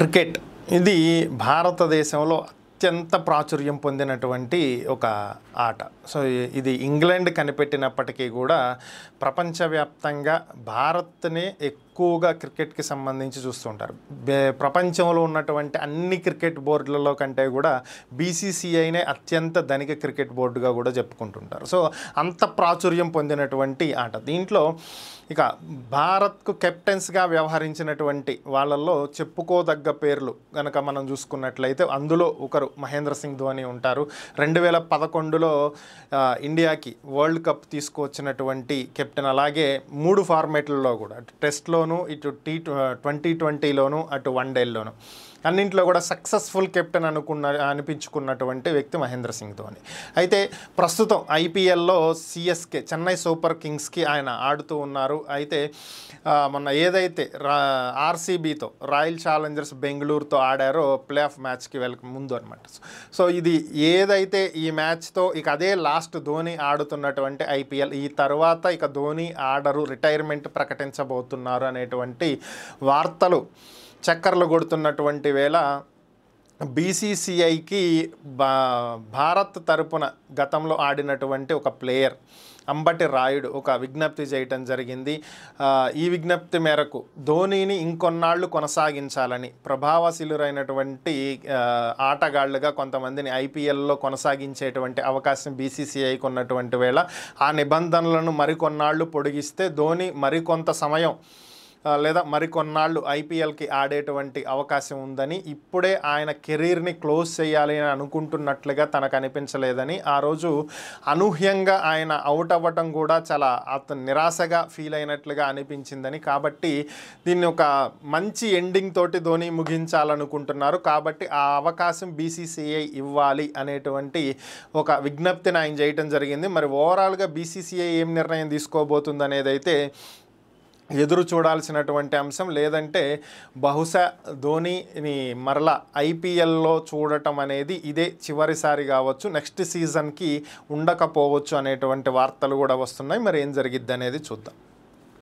cricket ఇది భారతదేశంలో అత్యంత ప్రాచుర్యం పొందినటువంటి ఒక ఆట సో ఇది ఇంగ్లాండ్ కనిపెట్టినప్పటికీ కూడా ప్రపంచవ్యాప్తంగా భారత్ని ఎక్కువగా క్రికెట్కి సంబంధించి చూస్తుంటారు ప్రపంచంలో ఉన్నటువంటి అన్ని క్రికెట్ బోర్డులలో కంటే కూడా బీసీసీఐనే అత్యంత ధనిక క్రికెట్ బోర్డుగా కూడా చెప్పుకుంటుంటారు సో అంత ప్రాచుర్యం పొందినటువంటి ఆట దీంట్లో ఇక భారత్కు కెప్టెన్స్గా వ్యవహరించినటువంటి వాళ్ళల్లో చెప్పుకోదగ్గ పేర్లు కనుక మనం చూసుకున్నట్లయితే అందులో ఒకరు మహేంద్ర సింగ్ ధోని ఉంటారు రెండు వేల పదకొండులో ఇండియాకి వరల్డ్ కప్ తీసుకువచ్చినటువంటి కెప్టెన్ అలాగే మూడు ఫార్మేట్లలో కూడా టెస్ట్లోనూ ఇటు టీ ట్వంటీ ట్వంటీలోను అటు వన్ డేల్లోనూ అన్నింట్లో కూడా సక్సెస్ఫుల్ కెప్టెన్ అనుకున్న అనిపించుకున్నటువంటి వ్యక్తి మహేంద్ర సింగ్ ధోని అయితే ప్రస్తుతం ఐపీఎల్లో సిఎస్కే చెన్నై సూపర్ కింగ్స్కి ఆయన ఆడుతూ ఉన్నారు అయితే మొన్న ఏదైతే రా ఆర్సీబీతో రాయల్ ఛాలెంజర్స్ బెంగళూరుతో ఆడారో ప్లే ఆఫ్ మ్యాచ్కి వెళ్ళక ముందు అనమాట సో ఇది ఏదైతే ఈ మ్యాచ్తో ఇక అదే లాస్ట్ ధోని ఆడుతున్నటువంటి ఐపీఎల్ ఈ తర్వాత ఇక ధోని ఆడరు రిటైర్మెంట్ ప్రకటించబోతున్నారు అనేటువంటి వార్తలు చక్కర్లు కొడుతున్నటువంటి వేళ బీసీసీఐకి బా భారత్ తరపున గతంలో ఆడినటువంటి ఒక ప్లేయర్ అంబటి రాయుడు ఒక విజ్ఞప్తి చేయటం జరిగింది ఈ విజ్ఞప్తి మేరకు ధోనీని ఇంకొన్నాళ్ళు కొనసాగించాలని ప్రభావశీలురైనటువంటి ఆటగాళ్లుగా కొంతమందిని ఐపీఎల్లో కొనసాగించేటువంటి అవకాశం బీసీసీఐకి ఉన్నటువంటి వేళ ఆ నిబంధనలను మరికొన్నాళ్ళు పొడిగిస్తే ధోని మరికొంత సమయం లేదా మరికొన్నాళ్ళు ఐపీఎల్కి ఆడేటువంటి అవకాశం ఉందని ఇప్పుడే ఆయన కెరీర్ని క్లోజ్ చేయాలి అని అనుకుంటున్నట్లుగా తనకు అనిపించలేదని ఆ రోజు అనూహ్యంగా ఆయన అవుట్ అవ్వటం కూడా చాలా అతను నిరాశగా ఫీల్ అయినట్లుగా అనిపించిందని కాబట్టి దీన్ని ఒక మంచి ఎండింగ్ తోటి ధోని ముగించాలనుకుంటున్నారు కాబట్టి ఆ అవకాశం బీసీసీఐ ఇవ్వాలి అనేటువంటి ఒక విజ్ఞప్తిని ఆయన చేయటం జరిగింది మరి ఓవరాల్గా బీసీసీఐ ఏం నిర్ణయం తీసుకోబోతుంది అనేది అయితే ఎదురు చూడాల్సినటువంటి అంశం లేదంటే బహుశా ధోనిని మరలా ఐపీఎల్లో చూడటం అనేది ఇదే చివరిసారి కావచ్చు నెక్స్ట్ సీజన్కి ఉండకపోవచ్చు అనేటువంటి వార్తలు కూడా వస్తున్నాయి మరి ఏం జరిగిద్ది అనేది చూద్దాం